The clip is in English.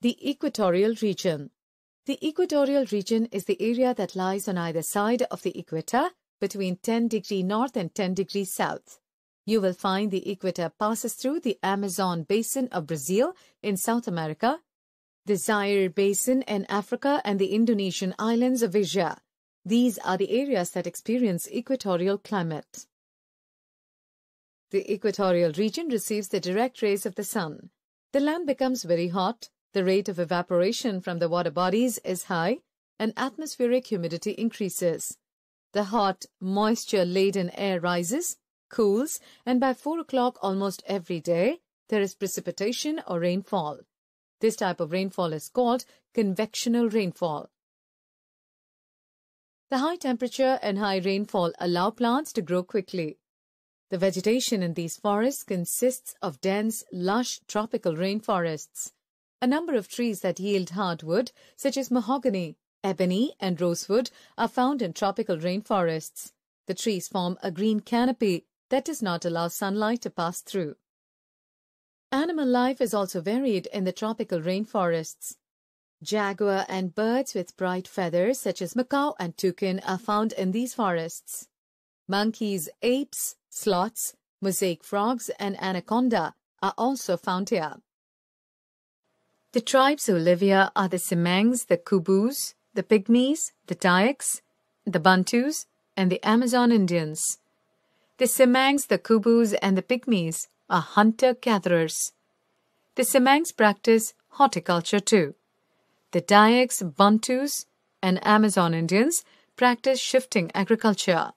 The Equatorial Region The Equatorial Region is the area that lies on either side of the equator between 10 degree north and 10 degree south. You will find the equator passes through the Amazon basin of Brazil in South America, the Zaire basin in Africa and the Indonesian islands of Asia. These are the areas that experience equatorial climate. The equatorial region receives the direct rays of the sun. The land becomes very hot, the rate of evaporation from the water bodies is high and atmospheric humidity increases. The hot, moisture-laden air rises, cools, and by 4 o'clock almost every day, there is precipitation or rainfall. This type of rainfall is called convectional rainfall. The high temperature and high rainfall allow plants to grow quickly. The vegetation in these forests consists of dense, lush tropical rainforests. A number of trees that yield hardwood, such as mahogany, ebony, and rosewood, are found in tropical rainforests. The trees form a green canopy that does not allow sunlight to pass through. Animal life is also varied in the tropical rainforests. Jaguar and birds with bright feathers such as macaw and toucan are found in these forests. Monkeys, apes, sloths, mosaic frogs, and anaconda are also found here. The tribes of Olivia are the Semangs, the Kubus, the Pygmies, the Tayaks, the Bantus, and the Amazon Indians. The Semangs, the Kubus, and the Pygmies are hunter-gatherers. The Semangs practice horticulture too. The Tayaks, Bantus, and Amazon Indians practice shifting agriculture.